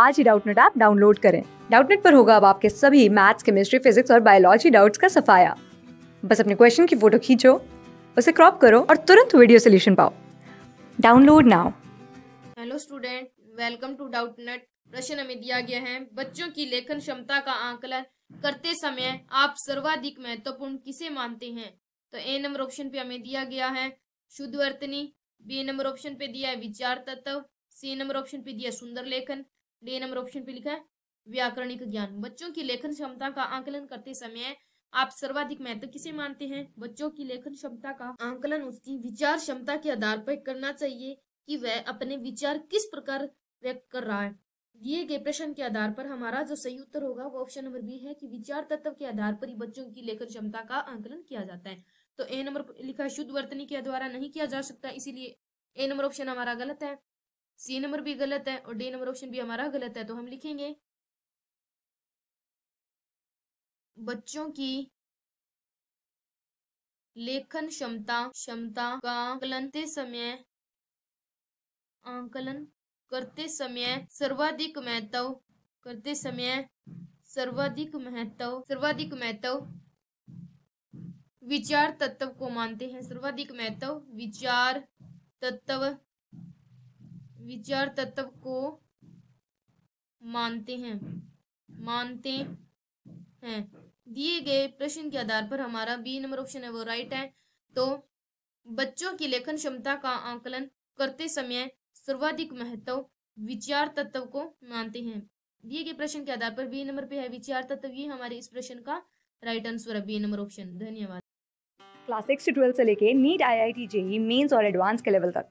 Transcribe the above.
आज ही Doubtnut app download करें डाउटनेट पर होगा अब आपके सभी मैथ्स केमिस्ट्री फिजिक्स और बायोलॉजी डाउट्स का सफाया बस अपने क्वेश्चन की फोटो खींचो उसे क्रॉप करो और तुरंत वीडियो सोल्यूशन पाओ download now hello student welcome to Doubtnut प्रश्न हमें दिया गया है बच्चों की लेखन क्षमता का आकलन करते समय आप सर्वाधिक महत्वपूर्ण किसे मानते हैं तो ए नंबर ऑप्शन पे हमें दिया गया है शुद्ध वर्तनी बी नंबर ऑप्शन पे दिया है विचार तत्व सी नंबर ऑप्शन पे दिया सुंदर लेखन डी नंबर ऑप्शन पे लिखा है व्याकरणिक ज्ञान बच्चों की लेखन क्षमता का आंकलन करते समय आप सर्वाधिक महत्व किसे मानते हैं बच्चों की लेखन क्षमता का आंकलन उसकी विचार क्षमता के आधार पर करना चाहिए कि वह अपने विचार किस प्रकार व्यक्त कर रहा है दिए गए प्रश्न के आधार पर हमारा जो सही उत्तर होगा वो ऑप्शन नंबर बी है कि विचार तत्व के आधार पर ही बच्चों की लेखन क्षमता का आंकलन किया जाता है तो ए नंबर लिखा शुद्ध वर्तनी के द्वारा नहीं किया जा सकता इसीलिए ए नंबर ऑप्शन हमारा गलत है सी नंबर भी गलत है और डी नंबर ऑप्शन भी हमारा गलत है तो हम लिखेंगे बच्चों की लेखन क्षमता क्षमता का आकलन समय आकलन करते समय सर्वाधिक महत्व करते समय सर्वाधिक महत्व सर्वाधिक महत्व विचार तत्व को मानते हैं सर्वाधिक महत्व विचार तत्व विचार तत्व को मानते हैं मानते हैं दिए गए प्रश्न के आधार पर हमारा बी नंबर ऑप्शन है वो राइट है तो बच्चों की लेखन क्षमता का आकलन करते समय सर्वाधिक महत्व विचार तत्व को मानते हैं दिए गए प्रश्न के आधार पर बी नंबर पे है विचार तत्व ये हमारे इस प्रश्न का राइट आंसर है बी नंबर ऑप्शन धन्यवाद क्लास सिक्स से ट्वेल्थ से लेके NEET I I T JEE mains और एडवांस के लेवल तक